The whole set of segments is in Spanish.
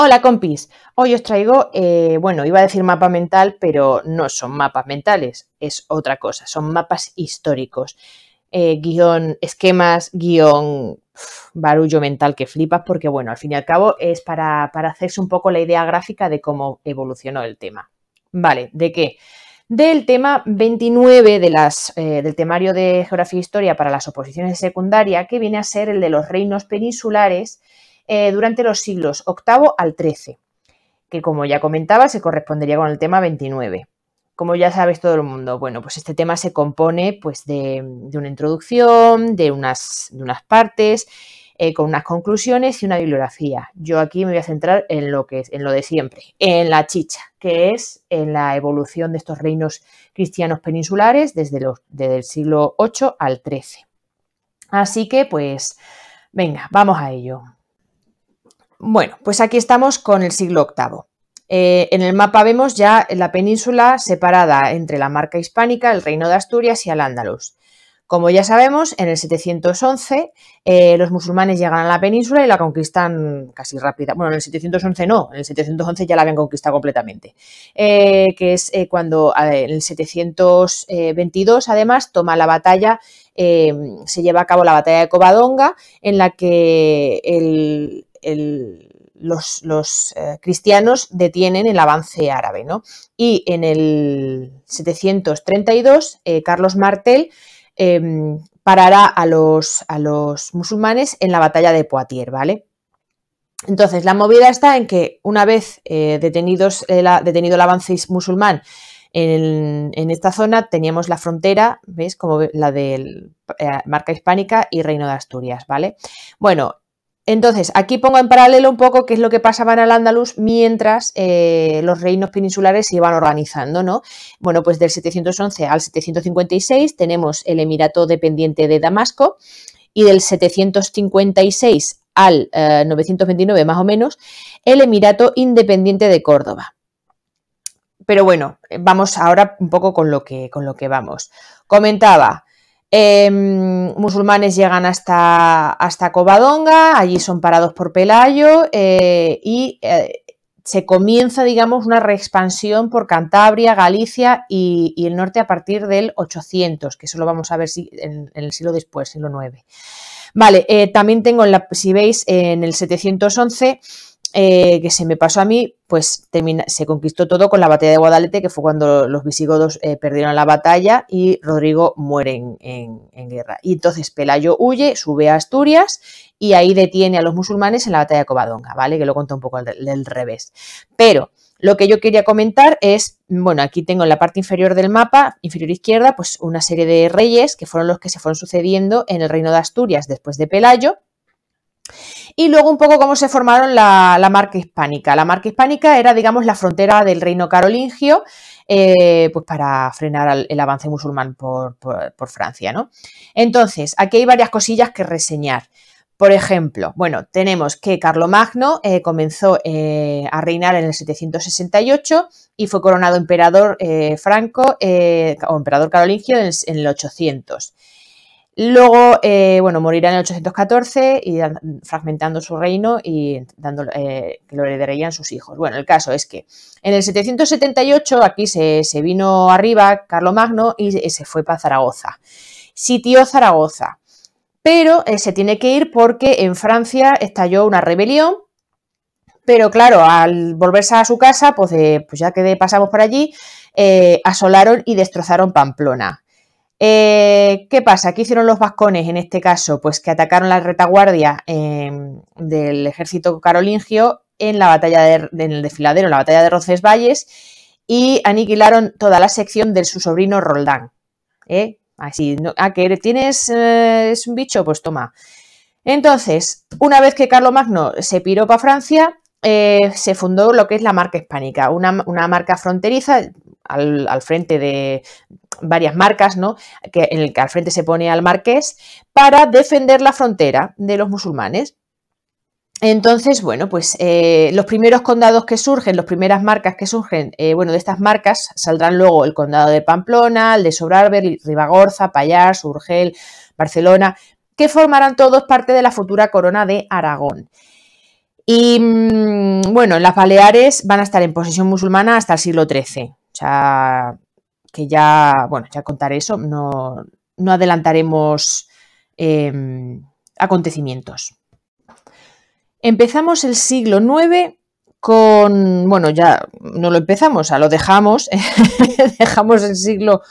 Hola compis, hoy os traigo, eh, bueno, iba a decir mapa mental, pero no son mapas mentales, es otra cosa, son mapas históricos, eh, guión esquemas, guión barullo mental que flipas, porque bueno, al fin y al cabo es para, hacerse un poco la idea gráfica de cómo evolucionó el tema. Vale, ¿de qué? Del tema 29 de las, eh, del temario de Geografía e Historia para las oposiciones de secundaria, que viene a ser el de los reinos peninsulares, eh, durante los siglos VIII al XIII, que como ya comentaba se correspondería con el tema 29. Como ya sabes todo el mundo, bueno, pues este tema se compone pues, de, una introducción, de unas, de unas partes, eh, con unas conclusiones y una bibliografía. Yo aquí me voy a centrar en lo, que es, en lo de siempre, en la chicha, que es en la evolución de estos reinos cristianos peninsulares desde, los, desde el siglo VIII al XIII. Así que, pues, venga, vamos a ello. Bueno, pues aquí estamos con el siglo VIII. Eh, en el mapa vemos ya la península separada entre la marca hispánica, el reino de Asturias y Al-Ándalus. Como ya sabemos, en el 711 eh, los musulmanes llegan a la península y la conquistan casi rápida. Bueno, en el 711 no, en el 711 ya la habían conquistado completamente. Eh, que es cuando en el 722 además toma la batalla, se lleva a cabo la batalla de Covadonga en la que el, los, eh, cristianos detienen el avance árabe. ¿no? Y en el 732, eh, Carlos Martel em, parará a los, a los musulmanes en la batalla de Poitiers, ¿vale? Entonces, la movida está en que una vez eh, detenidos detenido el avance musulmán en, esta zona, teníamos la frontera, ¿ves? Como la de marca hispánica y Reino de Asturias, ¿vale? Bueno, entonces, aquí pongo en paralelo un poco qué es lo que pasaba en Al-Ándalus mientras eh, los reinos peninsulares se iban organizando, ¿no? Bueno, pues del 711 al 756 tenemos el emirato dependiente de Damasco y del 756 al 929 eh, más o menos, el emirato independiente de Córdoba. Pero bueno, eh, vamos ahora un poco con lo que, con lo que vamos. Comentaba, Em, musulmanes llegan hasta, hasta Covadonga, allí son parados por Pelayo eh, y eh, se comienza, digamos, una reexpansión por Cantabria, Galicia y, el norte a partir del 800, que eso lo vamos a ver en, el siglo después, siglo IX. Vale, eh, también tengo, la, si veis, en el 711 eh, que se me pasó a mí, pues se conquistó todo con la batalla de Guadalete, que fue cuando los visigodos eh, perdieron la batalla y Rodrigo muere en, guerra. Y entonces Pelayo huye, sube a Asturias y ahí detiene a los musulmanes en la batalla de Covadonga, ¿vale? Que lo contó un poco del revés. Pero lo que yo quería comentar es, bueno, aquí tengo en la parte inferior del mapa, inferior izquierda, pues una serie de reyes que fueron los que se fueron sucediendo en el reino de Asturias después de Pelayo y luego un poco cómo se formaron la, marca hispánica. La marca hispánica era, digamos, la frontera del reino carolingio, eh, pues para frenar el, avance musulmán por, Francia, Entonces, aquí hay varias cosillas que reseñar. Por ejemplo, bueno, tenemos que Carlomagno Magno eh, comenzó eh, a reinar en el 768 y fue coronado emperador franco o emperador carolingio en el 800. Luego, eh, bueno, morirá en el 814 y fragmentando su reino y dando, eh, que lo heredarían sus hijos. Bueno, el caso es que en el 778 aquí se, vino arriba Magno y se fue para Zaragoza. Sitió Zaragoza, pero eh, se tiene que ir porque en Francia estalló una rebelión pero claro, al volverse a su casa, pues, pues ya que pasamos por allí, asolaron y destrozaron Pamplona. Eh, ¿Qué pasa? ¿Qué hicieron los vascones en este caso? Pues que atacaron la retaguardia em, del ejército carolingio en la batalla de, en el desfiladero, en la batalla de Valles, y aniquilaron toda la sección de su sobrino Roldán. ¿eh? Así, ¿a ah, que tienes eh, un bicho? Pues toma. Entonces, una vez que Carlomagno se piró para Francia, se fundó lo que es la marca hispánica, una, marca fronteriza al frente de, varias marcas, ¿no? Que, en el que al frente se pone al marqués, para defender la frontera de los musulmanes. Entonces, bueno, pues eh, los primeros condados que surgen, las primeras marcas que surgen, eh, bueno, de estas marcas saldrán luego el condado de Pamplona, el de Sobrarbe, Ribagorza, Payar, Urgel, Barcelona, que formarán todos parte de la futura corona de Aragón. Y mm, bueno, las Baleares van a estar en posesión musulmana hasta el siglo XIII. O sea, que ya, bueno, ya contaré eso, no, no adelantaremos em, acontecimientos. Empezamos el siglo IX con, bueno, ya no lo empezamos, o lo dejamos, dejamos el siglo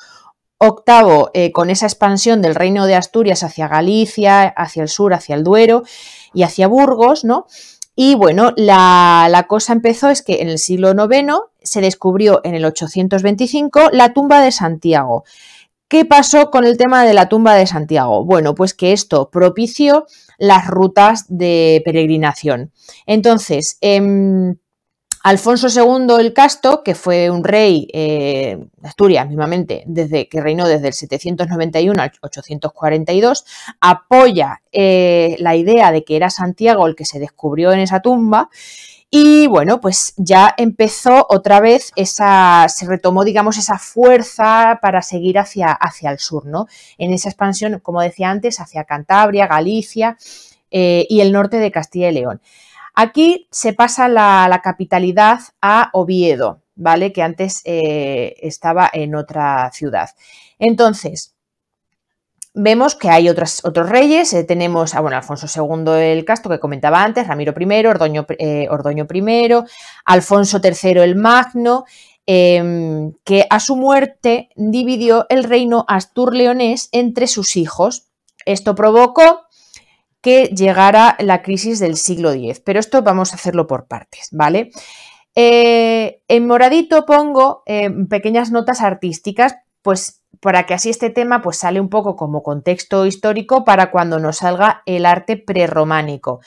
VIII eh, con esa expansión del reino de Asturias hacia Galicia, hacia el sur, hacia el Duero y hacia Burgos, ¿no? Y bueno, la, cosa empezó es que en el siglo IX se descubrió en el 825 la tumba de Santiago. ¿Qué pasó con el tema de la tumba de Santiago? Bueno, pues que esto propició las rutas de peregrinación. Entonces, em, Alfonso II el Casto, que fue un rey eh, de Asturias mismamente, desde, que reinó desde el 791 al 842, apoya eh, la idea de que era Santiago el que se descubrió en esa tumba. Y bueno, pues ya empezó otra vez esa, se retomó, digamos, esa fuerza para seguir hacia, hacia el sur, En esa expansión, como decía antes, hacia Cantabria, Galicia eh, y el norte de Castilla y León. Aquí se pasa la, capitalidad a Oviedo, ¿vale? Que antes eh, estaba en otra ciudad. Entonces, vemos que hay otros reyes. Eh, tenemos a bueno, Alfonso II el Casto, que comentaba antes, Ramiro I, Ordoño, I, eh, Alfonso III el Magno, em, que a su muerte dividió el reino astur-leonés entre sus hijos. Esto provocó que llegara la crisis del siglo X. Pero esto vamos a hacerlo por partes, ¿vale? Eh, en moradito pongo eh, pequeñas notas artísticas, pues para que así este tema pues sale un poco como contexto histórico para cuando nos salga el arte prerrománico.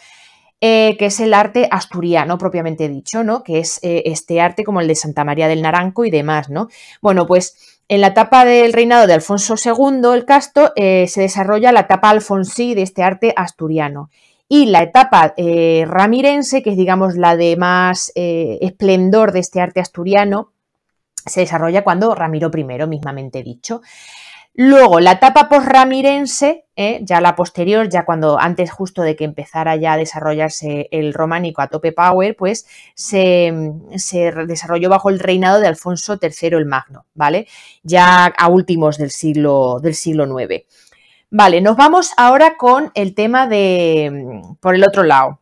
Eh, que es el arte asturiano propiamente dicho, ¿no? Que es eh, este arte como el de Santa María del Naranco y demás, ¿no? Bueno, pues en la etapa del reinado de Alfonso II el Casto eh, se desarrolla la etapa alfonsí de este arte asturiano. Y la etapa ramirense, que es digamos la de más esplendor de este arte asturiano, se desarrolla cuando Ramiro I, mismamente dicho. Luego, la etapa posramirense, ¿eh? ya la posterior, ya cuando antes justo de que empezara ya a desarrollarse el románico a tope power, pues se, desarrolló bajo el reinado de Alfonso III el Magno, ¿vale? Ya a últimos del siglo, del siglo IX. Vale, nos vamos ahora con el tema de, por el otro lado,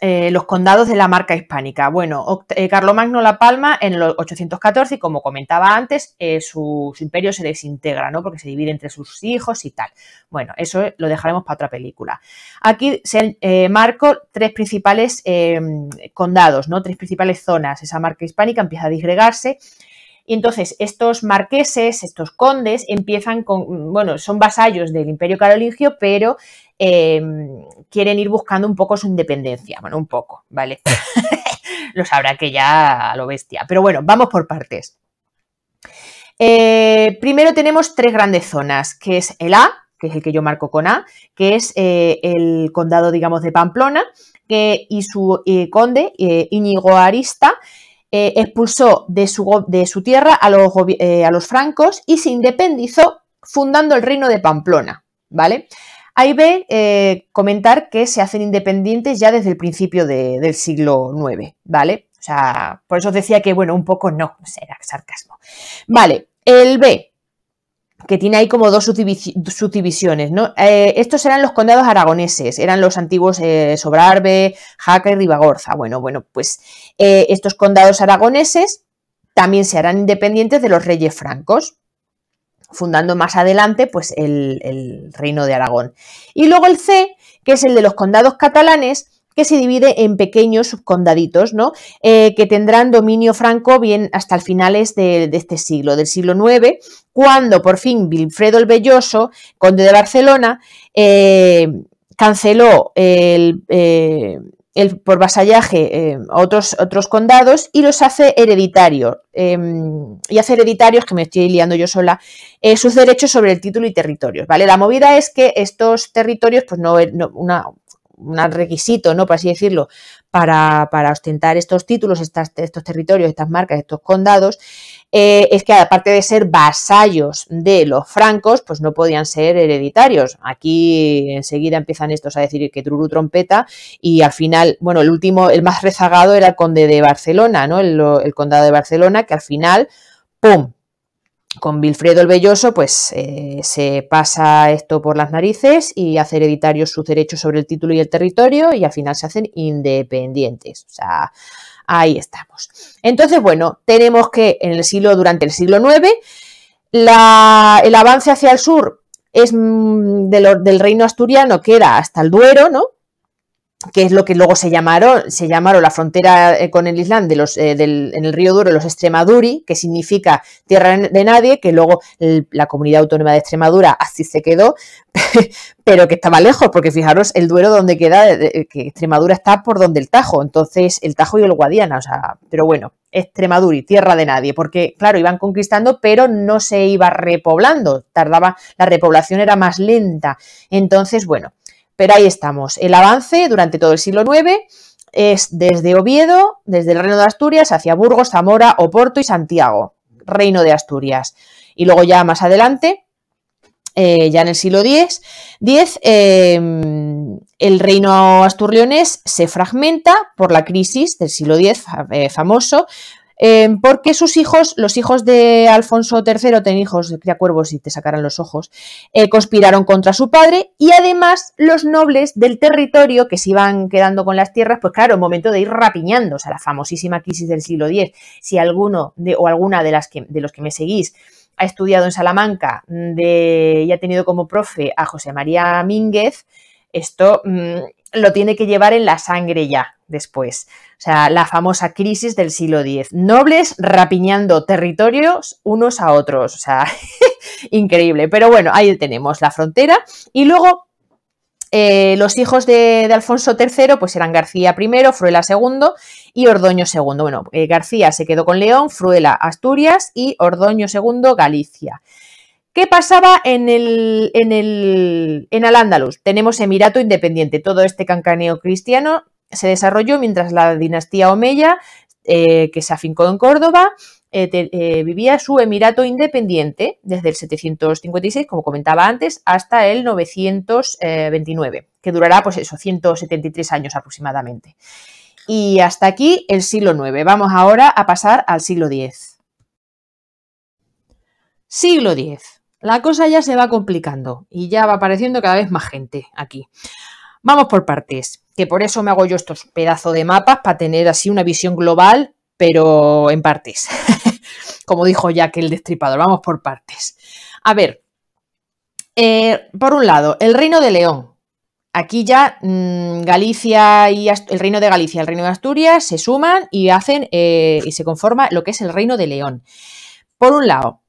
eh, los condados de la marca hispánica. Bueno, eh, Carlomagno La Palma en los 814, como comentaba antes, eh, su, imperio se desintegra, ¿no? Porque se divide entre sus hijos y tal. Bueno, eso lo dejaremos para otra película. Aquí se marcan tres principales condados, ¿no? Tres principales zonas. Esa marca hispánica empieza a disgregarse y entonces estos marqueses, estos condes, empiezan con, bueno, son vasallos del imperio carolingio, pero em, quieren ir buscando un poco su independencia. Bueno, un poco, ¿vale? lo sabrá que ya lo bestia. Pero bueno, vamos por partes. Eh, primero tenemos tres grandes zonas, que es el A, que es el que yo marco con A, que es eh, el condado, digamos, de Pamplona, que, y su eh, conde, Íñigo Arista, eh, expulsó de su, de su, tierra a los, eh, a los francos y se independizó fundando el reino de Pamplona, ¿vale? Ahí ve eh, comentar que se hacen independientes ya desde el principio del siglo IX, ¿vale? O sea, por eso decía que, bueno, un poco no, será sarcasmo. Vale, el B, que tiene ahí como dos subdivisiones, eh, estos eran los condados aragoneses, eran los antiguos eh, Sobrarbe, Jaca y Ribagorza. Bueno, bueno, pues eh, estos condados aragoneses también se harán independientes de los reyes francos, fundando más adelante pues el, el reino de Aragón. Y luego el C, que es el de los condados catalanes, que se divide en pequeños subcondaditos, ¿no? Eh, que tendrán dominio franco bien hasta el finales de, este siglo, del siglo IX, cuando por fin Wilfredo el Belloso, conde de Barcelona, eh, canceló eh, el, por vasallaje otros, otros condados y los hace hereditarios. Em, y hace hereditarios, que me estoy liando yo sola, sus derechos sobre el título y territorios. ¿vale? La movida es que estos territorios, pues no, no una, un requisito, ¿no? Por así decirlo, para, ostentar estos títulos, estas, estos territorios, estas marcas, estos condados, eh, es que aparte de ser vasallos de los francos, pues no podían ser hereditarios. Aquí enseguida empiezan estos a decir que Truru trompeta y al final, bueno, el último, el más rezagado era el conde de Barcelona, ¿no? El, el condado de Barcelona, que al final, ¡pum! con Vilfredo el Belloso, pues eh, se pasa esto por las narices y hace hereditarios sus derechos sobre el título y el territorio y al final se hacen independientes. O sea, ahí estamos. Entonces, bueno, tenemos que en el siglo, durante el siglo IX, el avance hacia el sur es mm, del, del reino asturiano, que era hasta el Duero, ¿no? que es lo que luego se llamaron, se llamaron la frontera eh, con el Islam de los, eh, del, en el río Duro, los Extremaduri, que significa tierra de nadie, que luego la comunidad autónoma de Extremadura así se quedó, pero que estaba lejos, porque fijaros el Duero donde queda, que Extremadura está por donde el Tajo, entonces el Tajo y el Guadiana, o sea, pero bueno, Extremaduri, tierra de nadie, porque claro, iban conquistando, pero no se iba repoblando, tardaba, la repoblación era más lenta. Entonces, bueno, pero ahí estamos. El avance durante todo el siglo IX es desde Oviedo, desde el Reino de Asturias, hacia Burgos, Zamora, Oporto y Santiago, Reino de Asturias. Y luego ya más adelante, eh, ya en el siglo X, em, el reino asturleonés se fragmenta por la crisis del siglo X eh, famoso, Em, porque sus hijos, los hijos de Alfonso III, ten hijos de cuervos y te sacaran los ojos, eh, conspiraron contra su padre y además los nobles del territorio que se iban quedando con las tierras, pues claro, momento de ir rapiñando, o sea, la famosísima crisis del siglo X. Si alguno de, o alguna de, las que, de los que me seguís ha estudiado en Salamanca mm, de, y ha tenido como profe a José María Mínguez, esto mm, lo tiene que llevar en la sangre ya después. O sea, la famosa crisis del siglo X. Nobles rapiñando territorios unos a otros. O sea, increíble. Pero bueno, ahí tenemos la frontera. Y luego eh, los hijos de, Alfonso III, pues eran García I, Fruela II y Ordoño II. Bueno, eh, García se quedó con León, Fruela Asturias y Ordoño II Galicia. ¿Qué pasaba en el, en el en Al-Ándalus? Tenemos Emirato Independiente. Todo este cancaneo cristiano se desarrolló mientras la dinastía Omeya, eh, que se afincó en Córdoba, eh, eh, vivía su Emirato Independiente desde el 756, como comentaba antes, hasta el 929, que durará pues eso, 173 años aproximadamente. Y hasta aquí el siglo IX. Vamos ahora a pasar al siglo X. Siglo X la cosa ya se va complicando y ya va apareciendo cada vez más gente aquí. Vamos por partes, que por eso me hago yo estos pedazos de mapas para tener así una visión global, pero en partes. Como dijo ya que el destripador, vamos por partes. A ver, eh, por un lado, el Reino de León. Aquí ya mm, Galicia y el Reino de Galicia, el Reino de Asturias se suman y hacen eh, y se conforma lo que es el Reino de León. Por un lado,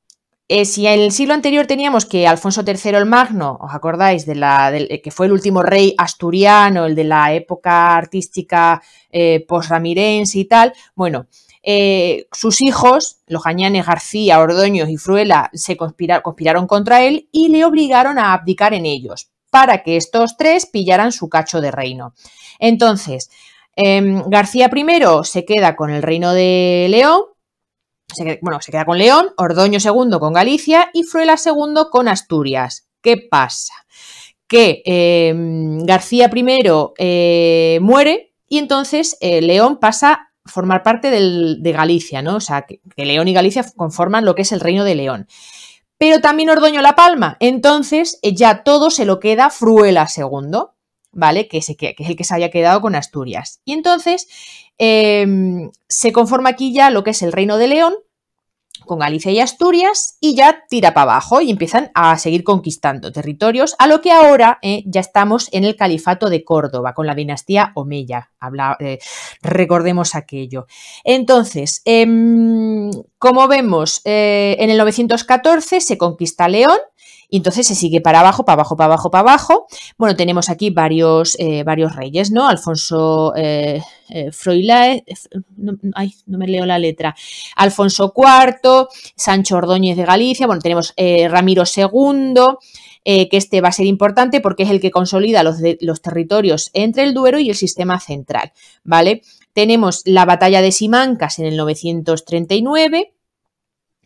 eh, si en el siglo anterior teníamos que Alfonso III el Magno, ¿os acordáis? De la, eh, que fue el último rey asturiano, el de la época artística eh, posramirense y tal. Bueno, eh, sus hijos, los Añanes, García, Ordoño y Fruela, se conspiraron contra él y le obligaron a abdicar en ellos para que estos tres pillaran su cacho de reino. Entonces, em, García I se queda con el reino de León, se, bueno, se queda con León, Ordoño II con Galicia y Fruela II con Asturias. ¿Qué pasa? Que em, García I eh, muere y entonces eh, León pasa a formar parte de Galicia, ¿no? O sea, que León y Galicia conforman lo que es el Reino de León pero también Ordoño La Palma. Entonces eh, ya todo se lo queda Fruela II. ¿vale? Que, es el que se había quedado con Asturias. Y entonces em, se conforma aquí ya lo que es el Reino de León, con Galicia y Asturias, y ya tira para abajo y empiezan a seguir conquistando territorios, a lo que ahora eh, ya estamos en el Califato de Córdoba, con la dinastía Omeya. Eh, recordemos aquello. Entonces, em, como vemos, eh, en el 914 se conquista León, y entonces se sigue para abajo, para abajo, para abajo, para abajo. Bueno, tenemos aquí varios, eh, varios reyes, ¿no? Alfonso eh, eh no, no me leo la letra. Alfonso IV, Sancho Ordóñez de Galicia, bueno, tenemos eh, Ramiro II. que este va a ser importante porque es el que consolida los, los, territorios entre el Duero y el sistema central, ¿vale? Tenemos la batalla de Simancas en el 939,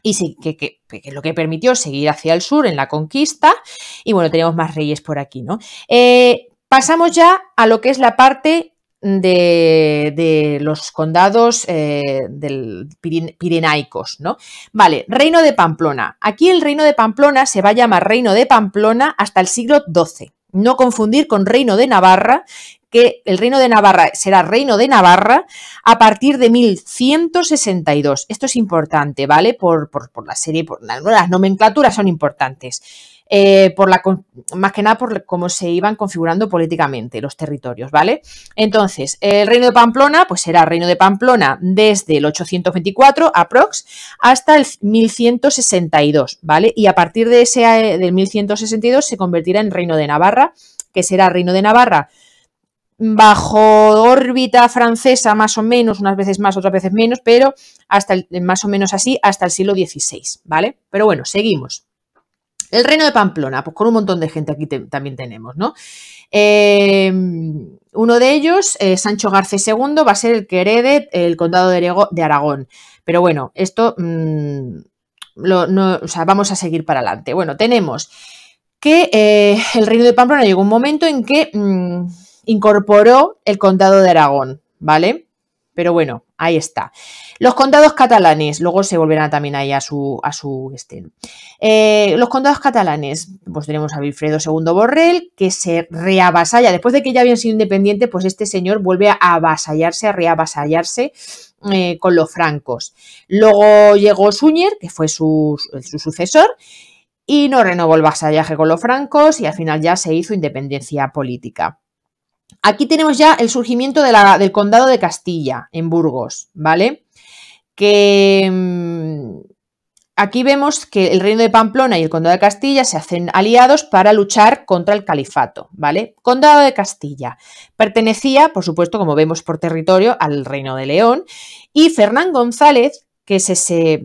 y sí, que, lo que permitió seguir hacia el sur en la conquista. Y bueno, tenemos más reyes por aquí, ¿no? Eh, pasamos ya a lo que es la parte de, de, los condados eh, del pirenaicos, ¿no? Vale, Reino de Pamplona. Aquí el Reino de Pamplona se va a llamar Reino de Pamplona hasta el siglo XII no confundir con Reino de Navarra, que el Reino de Navarra será Reino de Navarra a partir de 1162. Esto es importante, ¿vale? Por, la serie, por las, nomenclaturas son importantes. Eh, por la, más que nada por cómo se iban configurando políticamente los territorios, ¿vale? Entonces, el reino de Pamplona, pues era reino de Pamplona desde el 824 aprox hasta el 1162, ¿vale? Y a partir de ese, del 1162 se convertirá en reino de Navarra, que será reino de Navarra bajo órbita francesa, más o menos, unas veces más, otras veces menos, pero hasta más o menos así, hasta el siglo XVI, ¿vale? Pero bueno, seguimos. El reino de Pamplona, pues con un montón de gente aquí también tenemos, ¿no? Em, uno de ellos, eh, Sancho Garcés II, va a ser el que herede el condado de, Aragón. Pero bueno, esto mm, vamos a seguir para adelante. Bueno, tenemos que eh, el reino de Pamplona llegó un momento en que mm, incorporó el condado de Aragón, ¿vale? Pero bueno, ahí está. Los condados catalanes, luego se volverán también ahí a su, a su este, eh, los condados catalanes, pues tenemos a Wilfredo II Borrell, que se reavasalla, después de que ya habían sido independientes, pues este señor vuelve a avasallarse, a reavasallarse eh, con los francos. Luego llegó Suñer, que fue su, sucesor, y no renovó el vasallaje con los francos y al final ya se hizo independencia política. Aquí tenemos ya el surgimiento del condado de Castilla, en Burgos, ¿vale? que mm, aquí vemos que el reino de Pamplona y el condado de Castilla se hacen aliados para luchar contra el califato, ¿vale? Condado de Castilla pertenecía, por supuesto, como vemos por territorio, al reino de León y Fernán González, que es ese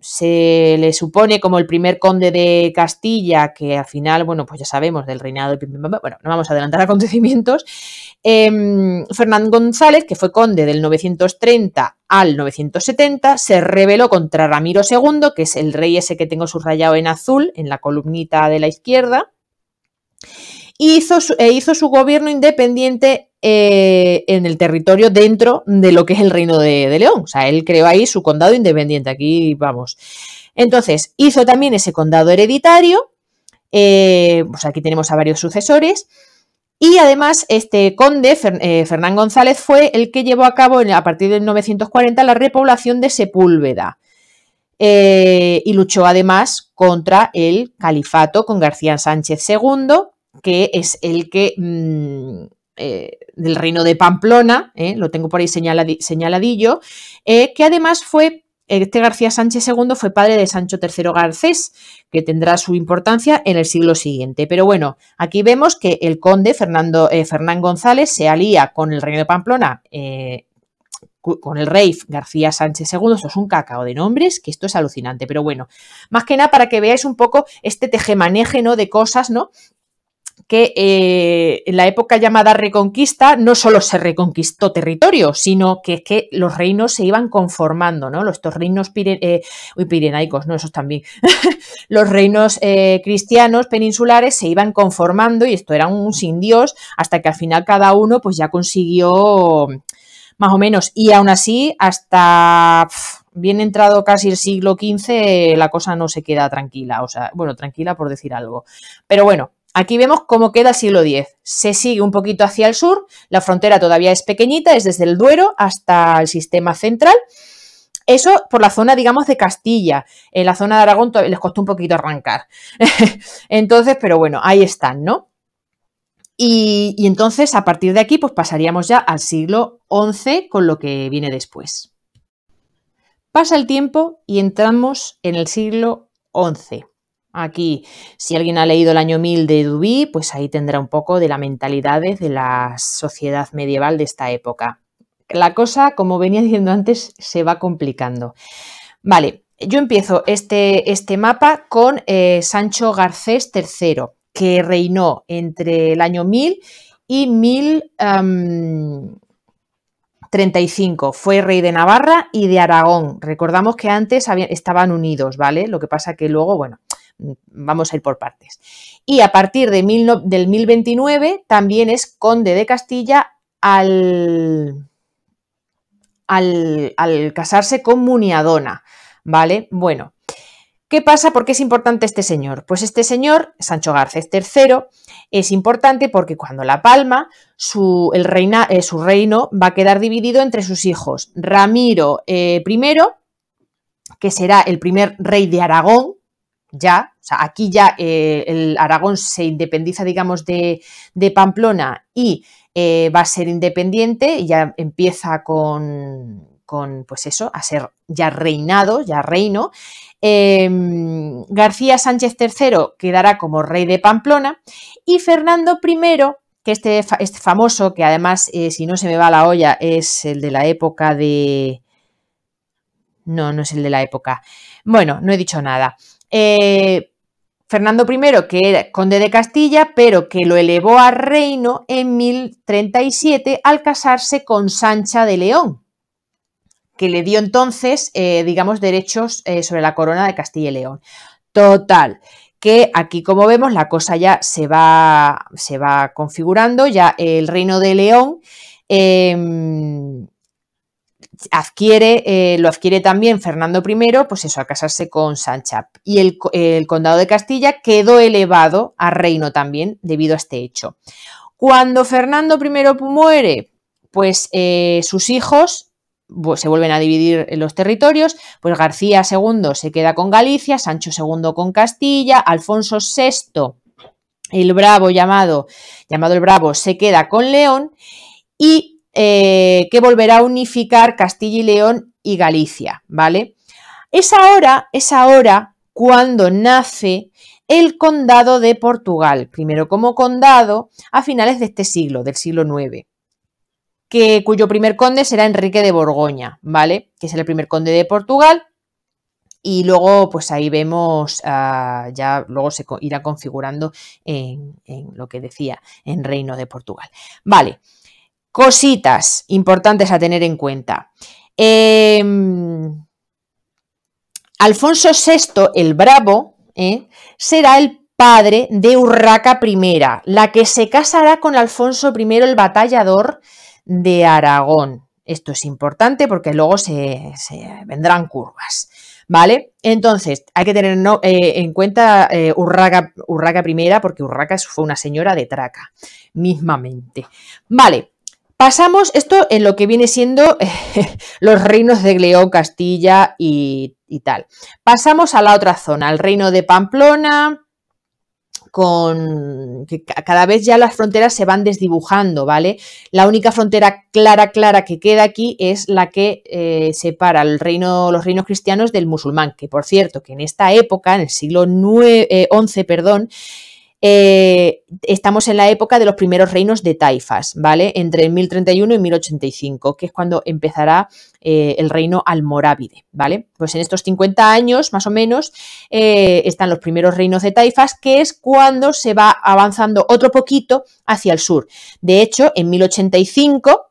se le supone como el primer conde de Castilla, que al final, bueno, pues ya sabemos del reinado de bueno, no vamos a adelantar acontecimientos, eh, Fernán González, que fue conde del 930 al 970, se rebeló contra Ramiro II, que es el rey ese que tengo subrayado en azul, en la columnita de la izquierda, hizo e hizo su gobierno independiente eh, en el territorio dentro de lo que es el reino de, León. O sea, él creó ahí su condado independiente, aquí vamos. Entonces, hizo también ese condado hereditario, pues aquí tenemos a varios sucesores, y además este conde, eh, Fernán González, fue el que llevó a cabo a partir del 940 la repoblación de Sepúlveda. y luchó además contra el califato con García Sánchez II, que es el que mm, eh, del reino de Pamplona, ¿eh? lo tengo por ahí señaladillo, eh, que además fue, este García Sánchez II fue padre de Sancho III Garcés, que tendrá su importancia en el siglo siguiente. Pero bueno, aquí vemos que el conde Fernando, Fernán González se alía con el reino de Pamplona. con el rey García Sánchez II, esto es un cacao de nombres, que esto es alucinante, pero bueno, más que nada para que veáis un poco este tejemaneje, ¿no? De cosas, ¿no? que eh, en la época llamada Reconquista no solo se reconquistó territorio, sino que, que los reinos se iban conformando, ¿no? Estos reinos eh, pirenaicos, ¿no? Esos también. los reinos eh, cristianos peninsulares se iban conformando y esto era un sin Dios, hasta que al final cada uno pues ya consiguió más o menos. Y aún así, hasta bien entrado casi el siglo XV, la cosa no se queda tranquila. O sea, bueno, tranquila por decir algo. Pero bueno, Aquí vemos cómo queda el siglo X. Se sigue un poquito hacia el sur, la frontera todavía es pequeñita, es desde el Duero hasta el sistema central. Eso por la zona, digamos, de Castilla. En la zona de Aragón les costó un poquito arrancar. entonces, pero bueno, ahí están, ¿no? Y, y, entonces, a partir de aquí, pues pasaríamos ya al siglo XI con lo que viene después. Pasa el tiempo y entramos en el siglo XI. Aquí, si alguien ha leído el año 1000 de Dubí, pues ahí tendrá un poco de la mentalidad de la sociedad medieval de esta época. La cosa, como venía diciendo antes, se va complicando. Vale, yo empiezo este, este mapa con eh, Sancho Garcés III, que reinó entre el año 1000 y 1035. Fue rey de Navarra y de Aragón. Recordamos que antes estaban unidos, ¿vale? Lo que pasa que luego, bueno, vamos a ir por partes. Y a partir de mil del 1029 también es conde de Castilla al, al, casarse con Muniadona. ¿Vale? Bueno, ¿Qué pasa? ¿Por qué es importante este señor? Pues este señor, Sancho Garcés III, es importante porque cuando la palma, su, el eh, su reino va a quedar dividido entre sus hijos. Ramiro eh, I, que será el primer rey de Aragón, ya, o sea, aquí ya eh, el Aragón se independiza, digamos, de, Pamplona y eh, va a ser independiente y ya empieza con, pues eso, a ser ya reinado, ya reino. Em, García Sánchez III quedará como rey de Pamplona y Fernando I, que este, este famoso, que además, eh, si no se me va la olla, es el de la época de... No, no es el de la época. Bueno, no he dicho nada. Eh, Fernando I, que era conde de Castilla, pero que lo elevó a reino en 1037 al casarse con Sancha de León, que le dio entonces, eh, digamos, derechos eh, sobre la corona de Castilla y León. Total, que aquí como vemos la cosa ya se va, se va configurando, ya el reino de León... Eh, adquiere, eh, lo adquiere también Fernando I, pues eso, a casarse con Sancha. Y el, condado de Castilla quedó elevado a reino también debido a este hecho. Cuando Fernando I muere, pues eh, sus hijos se vuelven a dividir los territorios, pues García II se queda con Galicia, Sancho II con Castilla, Alfonso VI, el bravo llamado, llamado el bravo, se queda con León y eh, que volverá a unificar Castilla y León y Galicia, ¿vale? Es ahora, es ahora cuando nace el condado de Portugal, primero como condado a finales de este siglo, del siglo IX, que, cuyo primer conde será Enrique de Borgoña, ¿vale? Que es el primer conde de Portugal. Y luego, pues ahí vemos, ah, ya luego se irá configurando en, en, lo que decía, en Reino de Portugal. Vale, Cositas importantes a tener en cuenta. Em, Alfonso VI, el Bravo, ¿eh? será el padre de Urraca I, la que se casará con Alfonso I, el batallador de Aragón. Esto es importante porque luego se, vendrán curvas. ¿Vale? Entonces, hay que tener eh, en cuenta eh, Urraca, Urraca I, porque Urraca fue una señora de traca, mismamente. Vale, Pasamos esto en lo que viene siendo eh, los reinos de León, Castilla y, tal. Pasamos a la otra zona, al reino de Pamplona, con que cada vez ya las fronteras se van desdibujando, ¿vale? La única frontera clara, clara que queda aquí es la que eh, separa el reino, los reinos cristianos del musulmán, que por cierto, que en esta época, en el siglo XI, eh, perdón, eh, estamos en la época de los primeros reinos de taifas, ¿vale? Entre el 1031 y 1085, que es cuando empezará eh, el reino almorávide, ¿vale? Pues en estos 50 años, más o menos, eh, están los primeros reinos de taifas, que es cuando se va avanzando otro poquito hacia el sur. De hecho, en 1085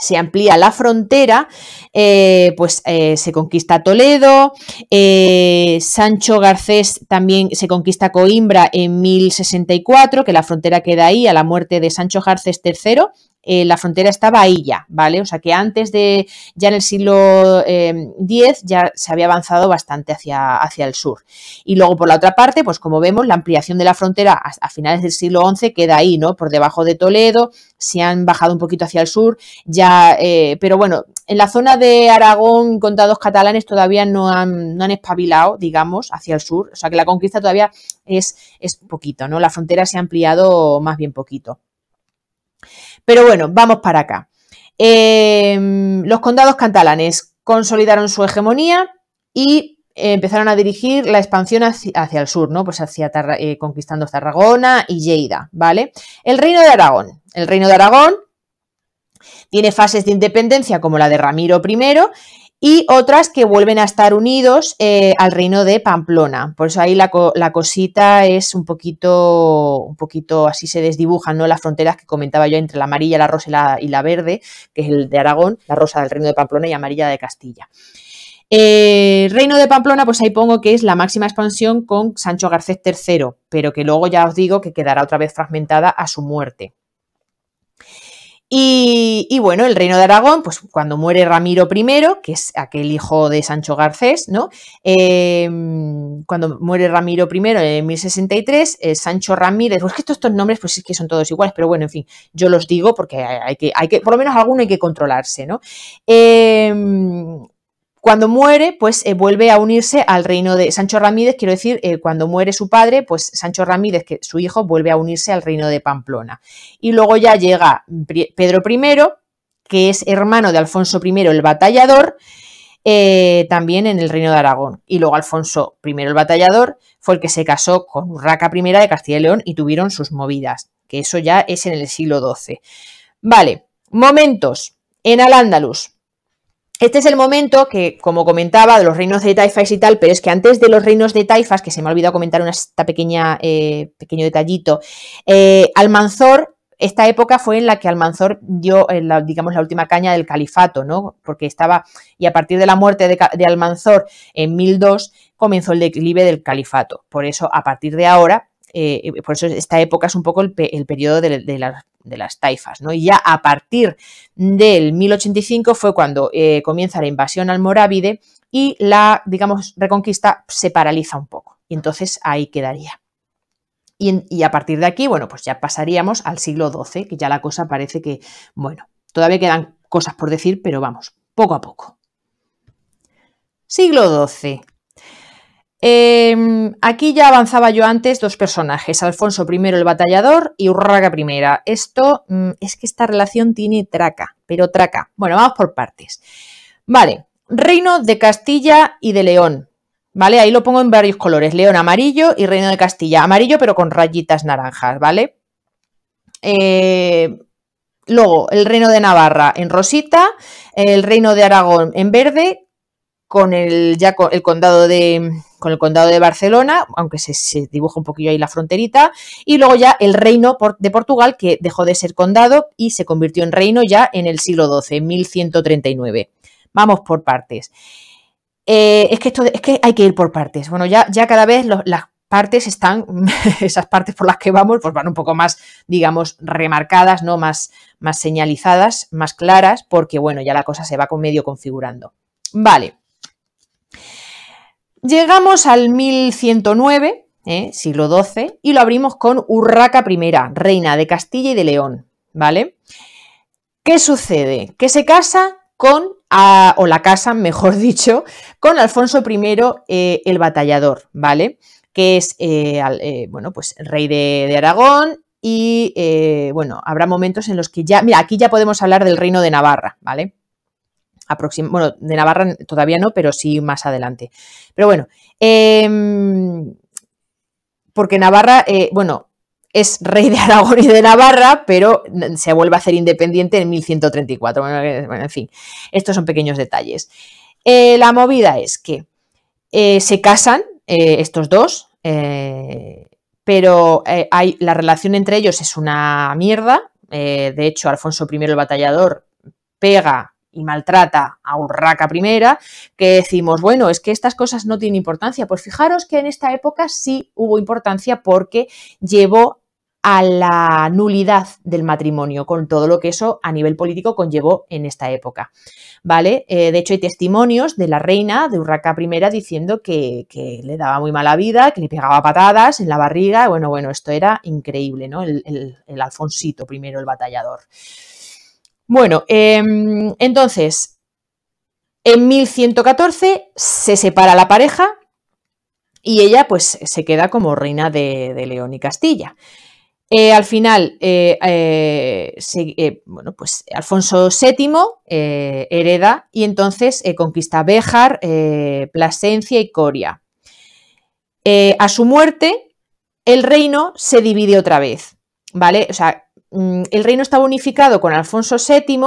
se amplía la frontera, eh, pues eh, se conquista Toledo, eh, Sancho Garcés también se conquista Coimbra en 1064, que la frontera queda ahí a la muerte de Sancho Garcés III eh, la frontera estaba ahí ya, ¿vale? O sea que antes de, ya en el siglo X eh, ya se había avanzado bastante hacia, hacia, el sur. Y luego por la otra parte, pues como vemos, la ampliación de la frontera a, finales del siglo XI queda ahí, ¿no? Por debajo de Toledo, se han bajado un poquito hacia el sur, ya, eh, pero bueno, en la zona de Aragón, contados catalanes todavía no han, no han espabilado, digamos, hacia el sur, o sea que la conquista todavía es, es poquito, ¿no? La frontera se ha ampliado más bien poquito. Pero bueno, vamos para acá. Em, los condados catalanes consolidaron su hegemonía y eh, empezaron a dirigir la expansión hacia, el sur, ¿no? Pues hacia eh, conquistando Tarragona y Lleida, ¿vale? El reino de Aragón. El reino de Aragón tiene fases de independencia como la de Ramiro I y otras que vuelven a estar unidos eh, al reino de Pamplona. Por eso ahí la, cosita es un poquito, un poquito así se desdibujan ¿no? las fronteras que comentaba yo entre la amarilla, la rosa y la, verde, que es el de Aragón, la rosa del reino de Pamplona y amarilla de Castilla. Eh, reino de Pamplona, pues ahí pongo que es la máxima expansión con Sancho Garcés III, pero que luego ya os digo que quedará otra vez fragmentada a su muerte. Y, bueno, el reino de Aragón, pues cuando muere Ramiro I, que es aquel hijo de Sancho Garcés, ¿no? Em, cuando muere Ramiro I en 1063, eh, Sancho Ramírez, pues que estos, nombres, pues es que son todos iguales, pero bueno, en fin, yo los digo porque hay, que, hay que, por lo menos alguno hay que controlarse, ¿no? Em, cuando muere, pues eh, vuelve a unirse al reino de Sancho Ramírez, quiero decir, eh, cuando muere su padre, pues Sancho Ramírez, que su hijo, vuelve a unirse al reino de Pamplona. Y luego ya llega Pedro I, que es hermano de Alfonso I el Batallador, eh, también en el reino de Aragón. Y luego Alfonso I el Batallador fue el que se casó con Urraca I de Castilla y León y tuvieron sus movidas, que eso ya es en el siglo XII. Vale, momentos en Al-Ándalus. Este es el momento que, como comentaba, de los reinos de taifas y tal, pero es que antes de los reinos de taifas, que se me ha olvidado comentar un eh, pequeño detallito, eh, Almanzor, esta época fue en la que Almanzor dio, la, digamos, la última caña del califato, ¿no? Porque estaba, y a partir de la muerte de, de Almanzor en 1002, comenzó el declive del califato. Por eso, a partir de ahora, eh, por eso esta época es un poco el, periodo de, las, taifas, Y ya a partir del 1085 fue cuando eh, comienza la invasión almorávide y la, digamos, reconquista se paraliza un poco. Y entonces ahí quedaría. Y, y a partir de aquí, bueno, pues ya pasaríamos al siglo XII, que ya la cosa parece que, bueno, todavía quedan cosas por decir, pero vamos, poco a poco. Siglo XII, Em, aquí ya avanzaba yo antes dos personajes, Alfonso I el batallador y Urraca I. Esto mm, es que esta relación tiene traca, pero traca. Bueno, vamos por partes. Vale, Reino de Castilla y de León. ¿Vale? Ahí lo pongo en varios colores, León amarillo y Reino de Castilla amarillo, pero con rayitas naranjas, ¿vale? Eh, luego, el Reino de Navarra en rosita, el Reino de Aragón en verde, con el, con, el condado de, con el condado de Barcelona, aunque se, dibuja un poquillo ahí la fronterita, y luego ya el reino de Portugal, que dejó de ser condado y se convirtió en reino ya en el siglo XII, en 1139. Vamos por partes. Eh, es, que esto, es que hay que ir por partes. Bueno, ya, ya cada vez las partes están, esas partes por las que vamos, pues van un poco más, digamos, remarcadas, ¿no? Más, más señalizadas, más claras, porque bueno, ya la cosa se va con medio configurando. Vale. Llegamos al 1109, ¿eh? siglo XII, y lo abrimos con Urraca I, reina de Castilla y de León, ¿vale? ¿Qué sucede? Que se casa con, o la casa, mejor dicho, con Alfonso I eh, el Batallador, ¿vale? Que es, eh, bueno, pues rey de, de Aragón y, bueno, habrá momentos en los que ya, mira, aquí ya podemos hablar del reino de Navarra, ¿vale? bueno, de Navarra todavía no, pero sí más adelante. Pero bueno, em, porque Navarra, eh, bueno, es rey de Aragón y de Navarra, pero se vuelve a hacer independiente en 1134. Eh, bueno, en fin, estos son pequeños detalles. Eh, la movida es que se casan estos dos, pero la relación entre ellos es una mierda. de hecho, Alfonso I el Batallador pega y maltrata a Urraca I, que decimos, bueno, es que estas cosas no tienen importancia. Pues fijaros que en esta época sí hubo importancia porque llevó a la nulidad del matrimonio, con todo lo que eso a nivel político conllevó en esta época. ¿Vale? Eh, de hecho, hay testimonios de la reina de Urraca I diciendo que, le daba muy mala vida, que le pegaba patadas en la barriga. Bueno, bueno, esto era increíble, ¿no? El, Alfonsito primero, el batallador. Bueno, em, entonces, en 1114 se separa la pareja y ella pues se queda como reina de, León y Castilla. Eh, al final, eh, eh, bueno, pues Alfonso VII hereda y entonces conquista Béjar, Plasencia y Coria. a su muerte, el reino se divide otra vez, ¿vale? O sea, Mm, el reino estaba unificado con Alfonso VII,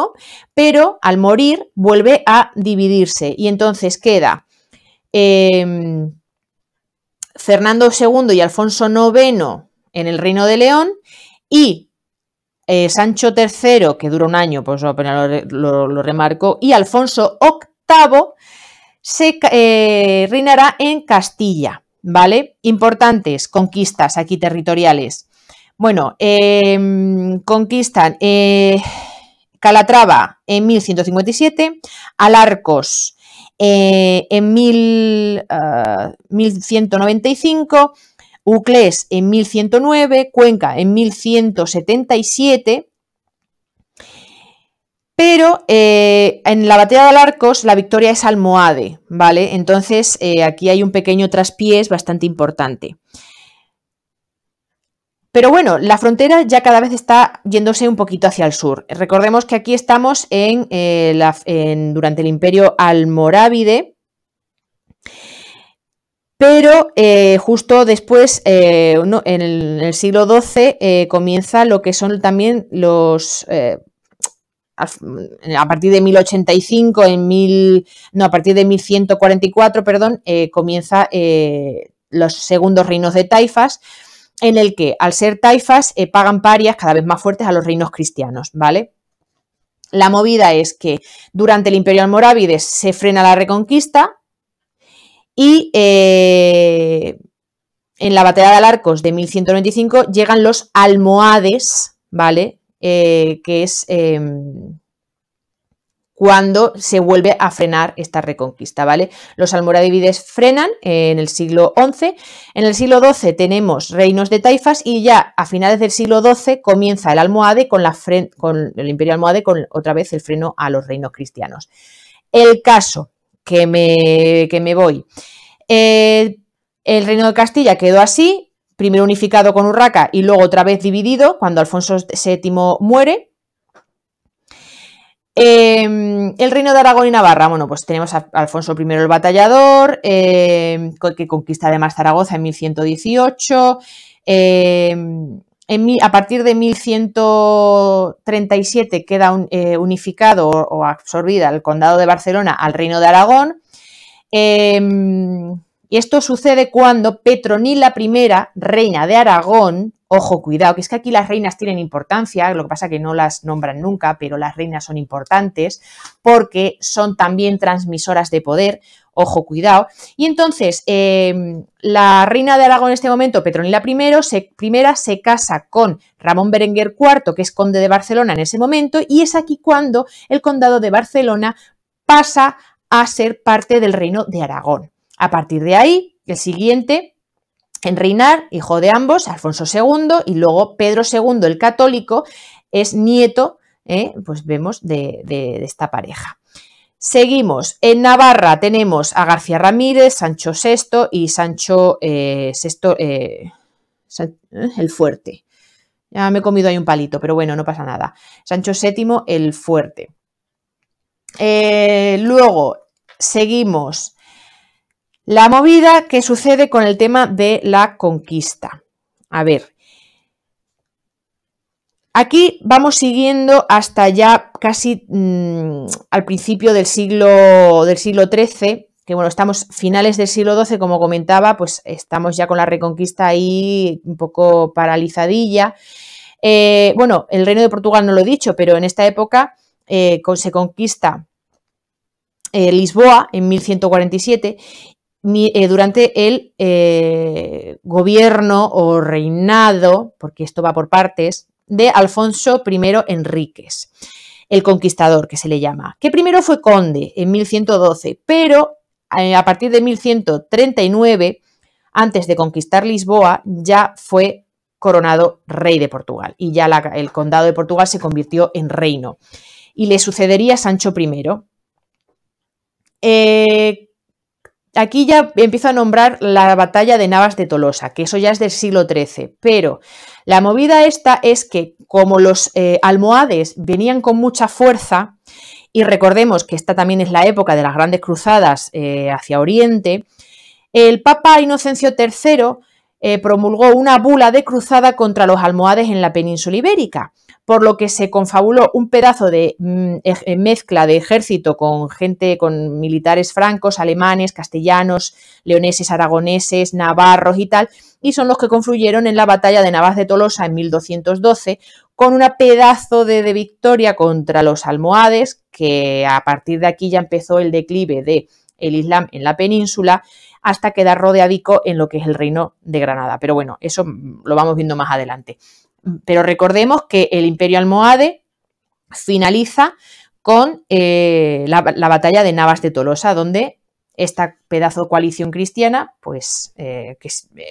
pero al morir vuelve a dividirse y entonces queda em, Fernando II y Alfonso IX en el reino de León y eh, Sancho III, que dura un año, pues apenas lo, remarco, y Alfonso VIII se eh, reinará en Castilla, ¿vale? Importantes conquistas aquí territoriales. Bueno, em, conquistan eh, Calatrava en 1157, Alarcos eh, en 1195, ah, Uclés en 1109, Cuenca en 1177. Pero eh, en la batalla de Alarcos la victoria es almohade, ¿vale? Entonces aquí hay un pequeño traspiés bastante importante. Pero bueno, la frontera ya cada vez está yéndose un poquito hacia el sur. Recordemos que aquí estamos en, eh, durante el imperio almorávide, pero eh, justo después, eh, en, el, siglo XII, comienza lo que son también los a partir de 1085, en mil, no, a partir de 1144, perdón, comienza los segundos reinos de taifas, en el que, al ser taifas, eh, pagan parias cada vez más fuertes a los reinos cristianos, ¿vale? La movida es que durante el Imperio Almorávides, se frena la reconquista y eh, en la batalla de Alarcos de 1195 llegan los almohades, ¿vale? Eh, que es em, cuando se vuelve a frenar esta reconquista, ¿vale? Los almoravides frenan en el siglo XI, en el siglo XII tenemos reinos de taifas y ya a finales del siglo XII comienza el almohade con, la con el imperio almohade con otra vez el freno a los reinos cristianos. El caso que me, me voy. Eh, el reino de Castilla quedó así, primero unificado con Urraca y luego otra vez dividido cuando Alfonso VII muere. Em, el reino de Aragón y Navarra, bueno, pues tenemos a Alfonso I el Batallador, em, que conquista además Zaragoza en 1118. Em, a partir de 1137 queda eh, unificado o, absorbida el condado de Barcelona al reino de Aragón. y esto sucede cuando Petronila I, reina de Aragón, Ojo, cuidado, que es que aquí las reinas tienen importancia, lo que pasa que no las nombran nunca, pero las reinas son importantes porque son también transmisoras de poder. Ojo, cuidado. Y entonces, em, la reina de Aragón en este momento, Petronila I, se, primera, se casa con Ramón Berenguer IV, que es conde de Barcelona en ese momento, y es aquí cuando el condado de Barcelona pasa a ser parte del reino de Aragón. A partir de ahí, el siguiente, en Reinar, hijo de ambos, Alfonso II, y luego Pedro II el católico, es nieto, eh, pues vemos, de, esta pareja. Seguimos. En Navarra tenemos a García Ramírez, Sancho VI y Sancho VI, eh, eh, el Fuerte. Ya me he comido ahí un palito, pero bueno, no pasa nada. Sancho VII el Fuerte. luego, seguimos. La movida que sucede con el tema de la conquista. A ver, Aquí vamos siguiendo hasta ya casi mm, al principio del siglo, del siglo XIII, que bueno, estamos finales del siglo XII, como comentaba, pues estamos ya con la reconquista ahí un poco paralizadilla. Eh, bueno, el reino de Portugal no lo he dicho, pero en esta época eh, se conquista eh, Lisboa en 1147 eh, durante el eh, gobierno o reinado, porque esto va por partes, de Alfonso I Enríquez, el conquistador que se le llama, que primero fue conde en 1112, pero eh, a partir de 1139, antes de conquistar Lisboa, ya fue coronado rey de Portugal y ya el condado de Portugal se convirtió en reino. Y le sucedería Sancho I. Aquí ya empiezo a nombrar la batalla de Navas de Tolosa, que eso ya es del siglo XIII, pero la movida esta es que como los eh, almohades venían con mucha fuerza, y recordemos que esta también es la época de las grandes cruzadas eh, hacia Oriente, el Papa Inocencio III eh, promulgó una bula de cruzada contra los almohades en la península ibérica, por lo que se confabuló un pedazo de mm, eh, mezcla de ejército con gente, con militares francos, alemanes, castellanos, leoneses, aragoneses, navarros y tal, y son los que confluyeron en la batalla de Navas de Tolosa en 1212, con una pedazo de, victoria contra los almohades, que a partir de aquí ya empezó el declive de el Islam en la península hasta quedar rodeadico en lo que es el reino de Granada. Pero bueno, eso mm, lo vamos viendo más adelante pero recordemos que el imperio almohade finaliza con eh, la, batalla de Navas de Tolosa, donde esta pedazo de coalición cristiana, pues eh, que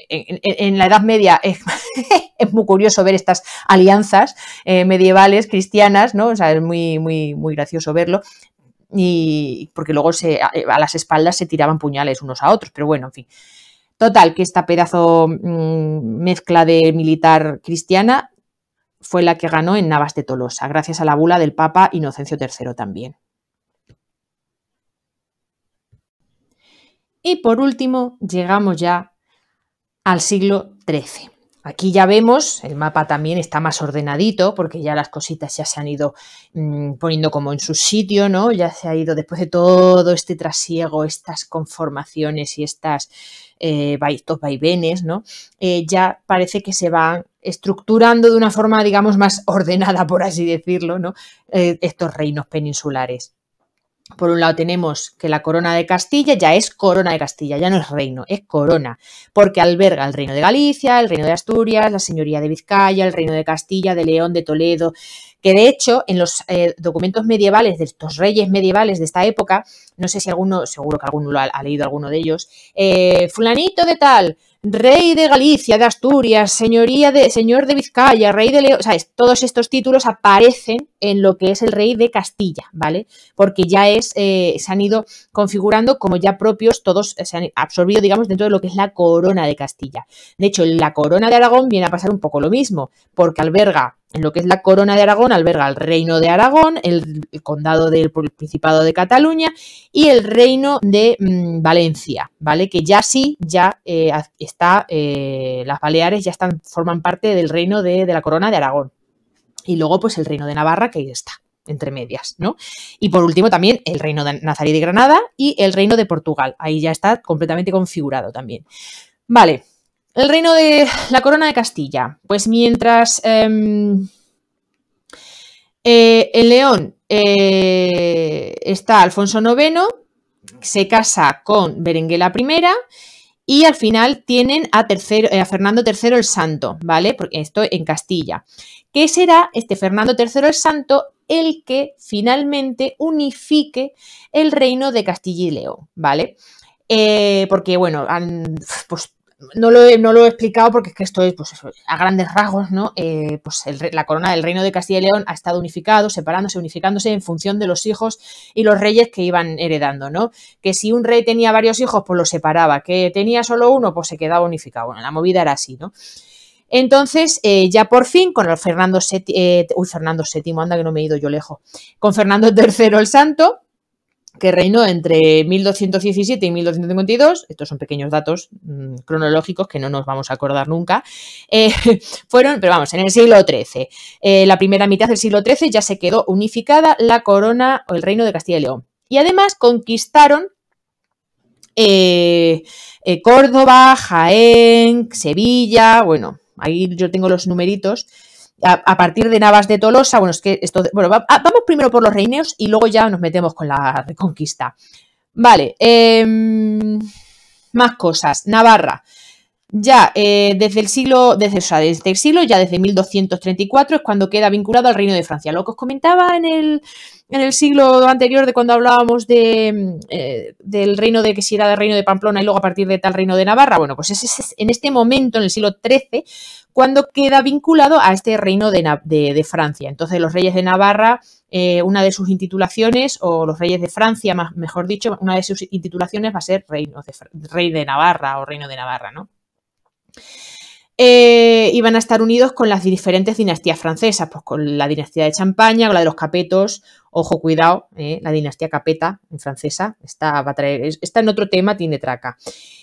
en, la Edad Media es, muy curioso ver estas alianzas eh, medievales cristianas, ¿no? O sea, es muy, muy, muy gracioso verlo. Y porque luego se, a las espaldas se tiraban puñales unos a otros, pero bueno, en fin. Total, que esta pedazo mm, mezcla de militar cristiana fue la que ganó en Navas de Tolosa, gracias a la bula del Papa Inocencio III también. Y por último, llegamos ya al siglo XIII. Aquí ya vemos, el mapa también está más ordenadito porque ya las cositas ya se han ido mm, poniendo como en su sitio, ¿no? Ya se ha ido después de todo este trasiego, estas conformaciones y estas, eh, estos vaivenes, ¿no? Eh, ya parece que se van estructurando de una forma, digamos, más ordenada, por así decirlo, ¿no? Eh, estos reinos peninsulares. Por un lado tenemos que la corona de Castilla ya es corona de Castilla, ya no es reino, es corona, porque alberga el reino de Galicia, el reino de Asturias, la señoría de Vizcaya, el reino de Castilla, de León, de Toledo, que de hecho en los eh, documentos medievales de estos reyes medievales de esta época, no sé si alguno, seguro que alguno lo ha, leído alguno de ellos, eh, fulanito de tal, rey de Galicia, de Asturias, señoría de, señor de Vizcaya, rey de León, sea, Todos estos títulos aparecen en lo que es el rey de Castilla, ¿vale? Porque ya es, eh, se han ido configurando como ya propios, todos se han absorbido, digamos, dentro de lo que es la corona de Castilla. De hecho, en la corona de Aragón viene a pasar un poco lo mismo, porque alberga en lo que es la corona de Aragón, alberga el reino de Aragón, el, condado del Principado de Cataluña y el reino de mm, Valencia, ¿vale? Que ya sí, ya eh, está, eh, las Baleares ya están, forman parte del reino de, de la corona de Aragón. Y luego, pues el reino de Navarra, que ahí está, entre medias, ¿no? Y por último, también el reino de Nazarí de Granada y el reino de Portugal. Ahí ya está completamente configurado también. Vale, el reino de la corona de Castilla. Pues mientras En em, eh, el león eh, está Alfonso IX, se casa con Berenguela I y al final tienen a, tercero, eh, a Fernando III el Santo, ¿vale? Porque esto en Castilla. ¿Qué será este Fernando III el Santo el que finalmente unifique el reino de Castilla y León, ¿vale? porque, bueno, han, pues no lo, he, explicado porque es que esto es, pues, a grandes rasgos, ¿no? Eh, pues la corona del reino de Castilla y León ha estado unificado, separándose, unificándose en función de los hijos y los reyes que iban heredando, ¿no? Que si un rey tenía varios hijos, pues lo separaba, que tenía solo uno, pues se quedaba unificado. Bueno, la movida era así, ¿no? Entonces, eh, ya por fin, con el Fernando VII, eh, uy, Fernando VII, anda que no me he ido yo lejos, con Fernando III el Santo, que reinó entre 1217 y 1252, estos son pequeños datos mm, cronológicos que no nos vamos a acordar nunca, eh, fueron, pero vamos, en el siglo XIII. Eh, la primera mitad del siglo XIII ya se quedó unificada la corona o el reino de Castilla y León. Y además conquistaron eh, Córdoba, Jaén, Sevilla, bueno, ahí yo tengo los numeritos a, partir de Navas de Tolosa, bueno, es que esto, bueno, ah, vamos primero por los reineos y luego ya nos metemos con la reconquista. Vale, em, más cosas. Navarra. Ya eh, desde el siglo, desde, desde el siglo, ya desde 1234 es cuando queda vinculado al Reino de Francia. Lo que os comentaba en el, en el siglo anterior de cuando hablábamos de, mm, eh, del reino de que si era del reino de Pamplona y luego a partir de tal reino de Navarra. Bueno, pues es, en este momento, en el siglo XIII, cuando queda vinculado a este reino de, Francia. Entonces los reyes de Navarra, eh, una de sus intitulaciones, o los reyes de Francia, mejor dicho, una de sus intitulaciones va a ser reino rey de Navarra o reino de Navarra, ¿no? Eh, iban a estar unidos con las diferentes dinastías francesas, pues con la dinastía de Champaña, con la de los Capetos, ojo, cuidado, eh, la dinastía Capeta en francesa, está, a traer, está en otro tema, tiene traca.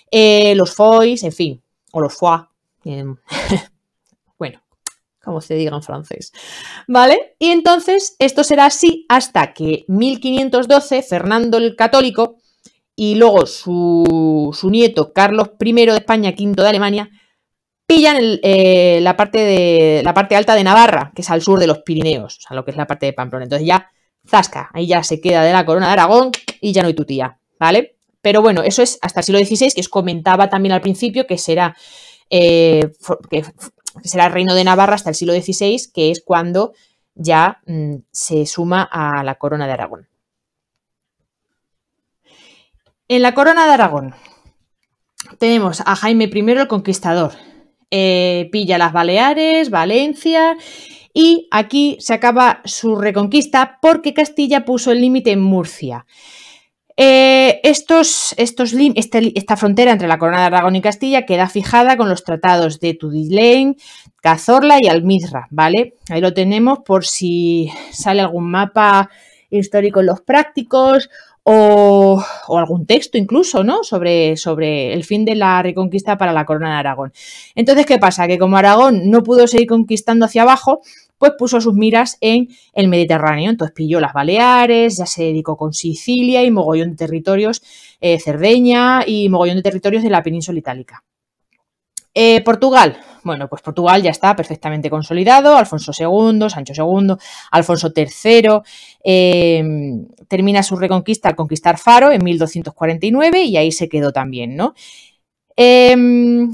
Eh, los Foys, en fin, o los Foix, em, bueno, como se diga en francés, ¿vale? Y entonces esto será así hasta que 1512 Fernando el Católico y luego su, su nieto Carlos I de España, V de Alemania, pillan eh, la, parte de, la parte alta de Navarra, que es al sur de los Pirineos, o sea, lo que es la parte de Pamplona. Entonces ya, zasca, ahí ya se queda de la corona de Aragón y ya no hay tía, ¿vale? Pero bueno, eso es hasta el siglo XVI, que os comentaba también al principio que será, eh, que, será reino de Navarra hasta el siglo XVI, que es cuando ya mm, se suma a la corona de Aragón. En la corona de Aragón tenemos a Jaime I el Conquistador. Eh, pilla las Baleares, Valencia y aquí se acaba su reconquista porque Castilla puso el límite en Murcia. Eh, este esta frontera entre la Corona de Aragón y Castilla queda fijada con los tratados de Tudilén, Cazorla y Almizra, ¿vale? Ahí lo tenemos por si sale algún mapa histórico en los prácticos o, algún texto incluso, ¿no? Sobre, sobre el fin de la reconquista para la corona de Aragón. Entonces, ¿qué pasa? Que como Aragón no pudo seguir conquistando hacia abajo, pues puso sus miras en el Mediterráneo. Entonces pilló las Baleares, ya se dedicó con Sicilia y mogollón de territorios, eh, Cerdeña y mogollón de territorios de la península itálica. Eh, Portugal. Bueno, pues Portugal ya está perfectamente consolidado. Alfonso II, Sancho II, Alfonso III. Eh, termina su reconquista al conquistar Faro en 1249 y ahí se quedó también, ¿no? Em,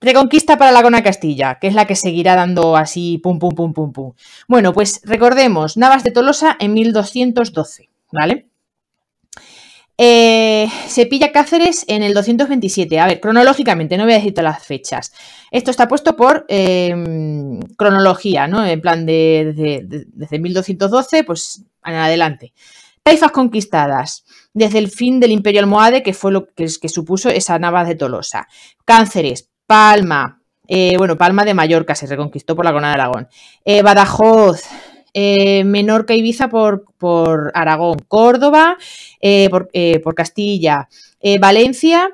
reconquista para la Corona Castilla, que es la que seguirá dando así pum, pum, pum, pum, pum. Bueno, pues recordemos, Navas de Tolosa en 1212, ¿vale? Eh, se pilla Cáceres en el 227. A ver, cronológicamente, no voy a decir todas las fechas. Esto está puesto por em, cronología, ¿no? En plan, de, desde 1212, pues en adelante. Taifas conquistadas, desde el fin del Imperio Almohade, que fue lo que, supuso esa nava de Tolosa. Cánceres, Palma, eh, bueno, Palma de Mallorca se reconquistó por la Corona de Aragón. Eh, Badajoz, eh, Menorca y e Ibiza por, Aragón, Córdoba eh, eh, por, Castilla, Valencia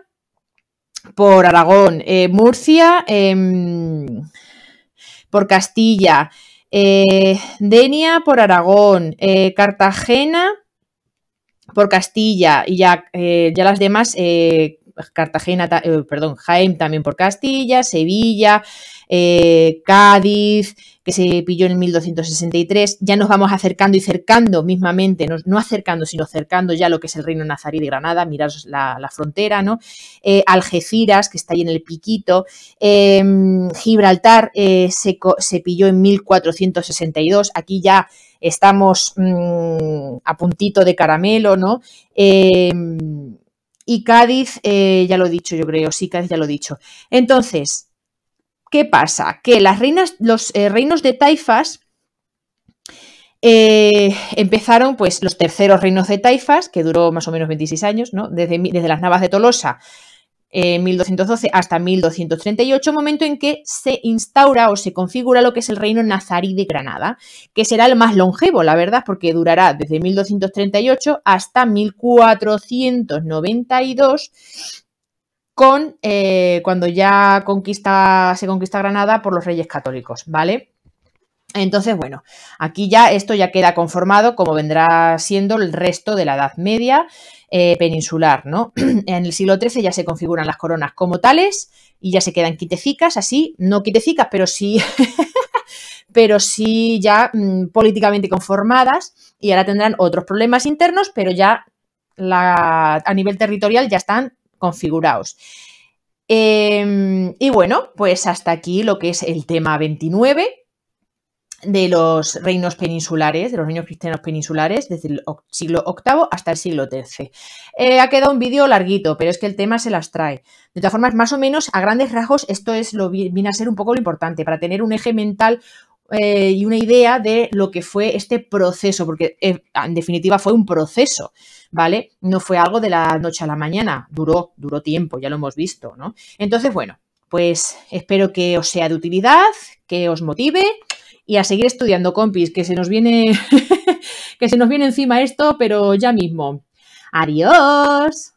por Aragón, Murcia em, por Castilla, Denia por Aragón, Cartagena por Castilla y ya, ya las demás. Cartagena, perdón, Jaén también por Castilla, Sevilla, Cádiz, que se pilló en 1263. Ya nos vamos acercando y cercando mismamente, no, no acercando, sino cercando ya lo que es el reino nazarí de Granada, mirad la, frontera, ¿no? Eh, Algeciras, que está ahí en el piquito. Em, Gibraltar eh, se, pilló en 1462. Aquí ya estamos mm, a puntito de caramelo, ¿no? Em, y Cádiz, eh, ya lo he dicho, yo creo, sí, Cádiz ya lo he dicho. Entonces, ¿Qué pasa? Que los eh, reinos de taifas eh, empezaron pues los terceros reinos de taifas, que duró más o menos 26 años, ¿no? desde, las Navas de Tolosa eh, en 1212 hasta 1238, momento en que se instaura o se configura lo que es el reino nazarí de Granada, que será el más longevo, la verdad, porque durará desde 1238 hasta 1492 con eh, cuando ya conquista, se conquista Granada por los reyes católicos, ¿vale? Entonces, bueno, aquí ya esto ya queda conformado como vendrá siendo el resto de la Edad Media eh, peninsular, ¿no? En el siglo XIII ya se configuran las coronas como tales y ya se quedan quitecicas, así, no quitecicas, pero sí, pero sí ya mm, políticamente conformadas y ahora tendrán otros problemas internos, pero ya a nivel territorial ya están configuraos. Em, y bueno, pues hasta aquí lo que es el tema 29 de los reinos peninsulares, de los reinos cristianos peninsulares, desde el siglo VIII hasta el siglo XIII. Eh, ha quedado un vídeo larguito, pero es que el tema se las trae. De todas formas, más o menos, a grandes rasgos, esto es lo viene a ser un poco lo importante, para tener un eje mental eh, y una idea de lo que fue este proceso, porque eh, en definitiva fue un proceso, ¿vale? No fue algo de la noche a la mañana, duró, duró tiempo, ya lo hemos visto, ¿no? Entonces, bueno, pues espero que os sea de utilidad, que os motive y a seguir estudiando, compis, que se nos viene, que se nos viene encima esto, pero ya mismo. Adiós.